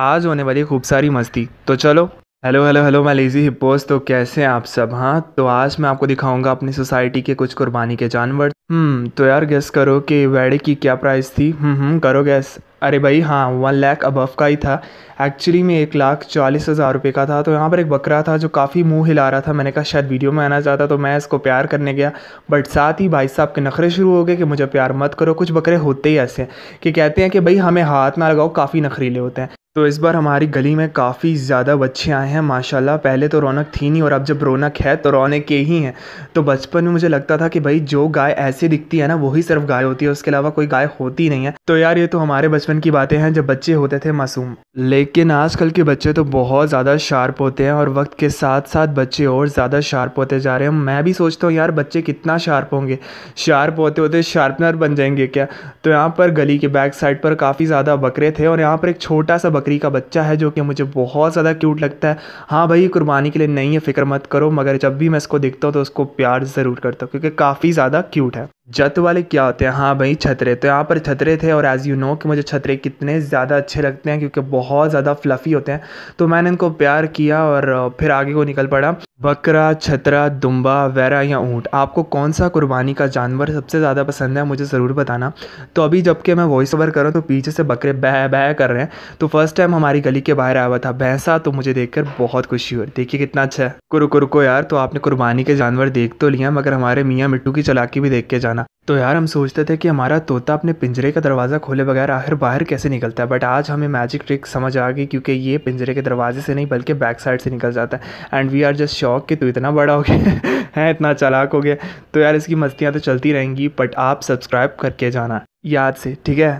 आज होने वाली खूब सारी मस्ती तो चलो हेलो हेलो हेलो मैं लेज़ी हिप्पोस तो कैसे हैं आप सब हाँ तो आज मैं आपको दिखाऊंगा अपनी सोसाइटी के कुछ कुर्बानी के जानवर हम्म तो यार गेस करो कि वेड़े की क्या प्राइस थी हम्म, हम्म करो गैस अरे भाई हाँ वन लाख अबव का ही था एक्चुअली में एक लाख चालीस हज़ार रुपये का था तो यहाँ पर एक बकरा था जो काफ़ी मुंह हिला रहा था मैंने कहा शायद वीडियो में आना चाहता तो मैं इसको प्यार करने गया बट साथ ही भाई साहब के नखरे शुरू हो गए कि मुझे प्यार मत करो कुछ बकरे होते ही ऐसे कि कहते हैं कि भाई हमें हाथ ना लगाओ काफ़ी नखरीले होते हैं तो इस बार हमारी गली में काफ़ी ज़्यादा बच्चे आए हैं माशाल्लाह पहले तो रौनक थी नहीं और अब जब रौनक है तो रौनक के ही हैं तो बचपन में मुझे लगता था कि भाई जो गाय ऐसे दिखती है ना वही सिर्फ गाय होती है उसके अलावा कोई गाय होती नहीं है तो यार ये तो हमारे बचपन की बातें हैं जब बच्चे होते थे मासूम लेकिन आजकल के बच्चे तो बहुत ज़्यादा शार्प होते हैं और वक्त के साथ साथ बच्चे और ज़्यादा शार्प होते जा रहे हैं मैं भी सोचता हूँ यार बच्चे कितना शार्प होंगे शार्प होते होते शार्पनर बन जाएंगे क्या तो यहाँ पर गली के बैक साइड पर काफ़ी ज़्यादा बकरे थे और यहाँ पर एक छोटा सा बकरी का बच्चा है जो कि मुझे बहुत ज़्यादा क्यूट लगता है हाँ भाई कुर्बानी के लिए नहीं है फ़िक्र मत करो मगर जब भी मैं इसको देखता हूँ तो उसको प्यार ज़रूर करता हूँ क्योंकि काफ़ी ज़्यादा क्यूट है जत वाले क्या होते हैं हाँ भाई छतरे तो यहाँ पर छतरे थे और एज़ यू नो कि मुझे छतरे कितने ज़्यादा अच्छे लगते हैं क्योंकि बहुत ज़्यादा फ्लफ़ी होते हैं तो मैंने इनको प्यार किया और फिर आगे को निकल पड़ा बकरा छतरा दुम्बा वैरा या ऊँट आपको कौन सा कुर्बानी का जानवर सबसे ज़्यादा पसंद है मुझे ज़रूर बताना तो अभी जबकि मैं वॉइस ओवर करूँ तो पीछे से बकरे बह बह कर रहे हैं तो फर्स्ट टाइम हमारी गली के बाहर आया हुआ था भैंसा तो मुझे देखकर बहुत खुशी हुई देखिए कितना अच्छा है कुरु कुरको यार तो आपने कुर्बानी के जानवर देख तो लिया मगर हमारे मियाँ मिट्टू की चलाकी भी देख के जाना तो यार हम सोचते थे कि हमारा तोता अपने पिंजरे का दरवाज़ा खोले बगैर आखिर बाहर कैसे निकलता है बट आज हमें मैजिक ट्रिक समझ आ गई क्योंकि ये पिंजरे के दरवाजे से नहीं बल्कि बैक साइड से निकल जाता है and we are just shock कि तू इतना बड़ा हो गया है इतना चालाक हो गया तो यार इसकी मस्तियाँ तो चलती रहेंगी बट आप सब्सक्राइब करके जाना याद से ठीक है